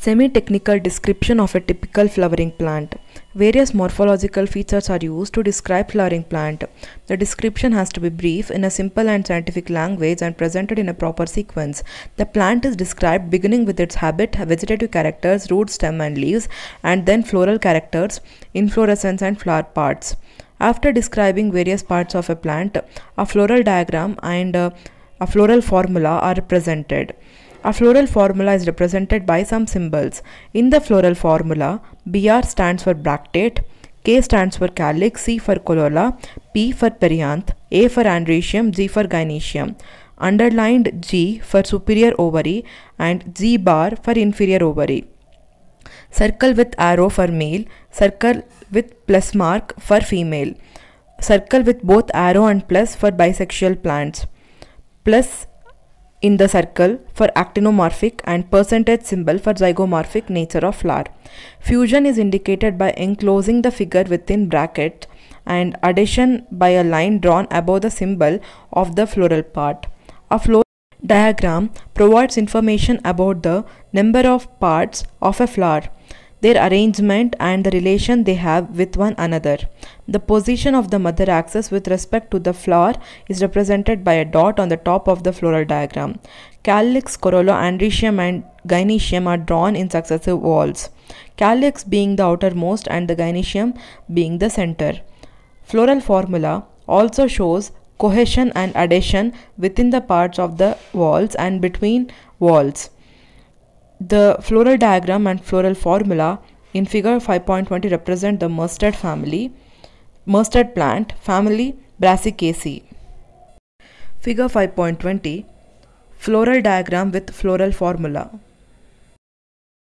Semi-technical description of a typical flowering plant. Various morphological features are used to describe flowering plant. The description has to be brief in a simple and scientific language and presented in a proper sequence. The plant is described beginning with its habit, vegetative characters, root, stem and leaves, and then floral characters, inflorescence and flower parts. After describing various parts of a plant, a floral diagram and uh, a floral formula are presented. A floral formula is represented by some symbols. In the floral formula, Br stands for bractate, K stands for calyx, C for corolla, P for perianth, A for andracium, G for gynecium. Underlined G for superior ovary and G bar for inferior ovary. Circle with arrow for male, circle with plus mark for female. Circle with both arrow and plus for bisexual plants. Plus in the circle for actinomorphic and percentage symbol for zygomorphic nature of flower. Fusion is indicated by enclosing the figure within bracket and addition by a line drawn above the symbol of the floral part. A floral diagram provides information about the number of parts of a flower their arrangement and the relation they have with one another. The position of the mother axis with respect to the flower is represented by a dot on the top of the floral diagram. Calyx, corolla, andricium and gynecium are drawn in successive walls. Calyx being the outermost and the gynecium being the center. Floral formula also shows cohesion and adhesion within the parts of the walls and between walls. The floral diagram and floral formula in figure 5.20 represent the mustard family, mustard plant family Brassicaceae. Figure 5.20 Floral diagram with floral formula.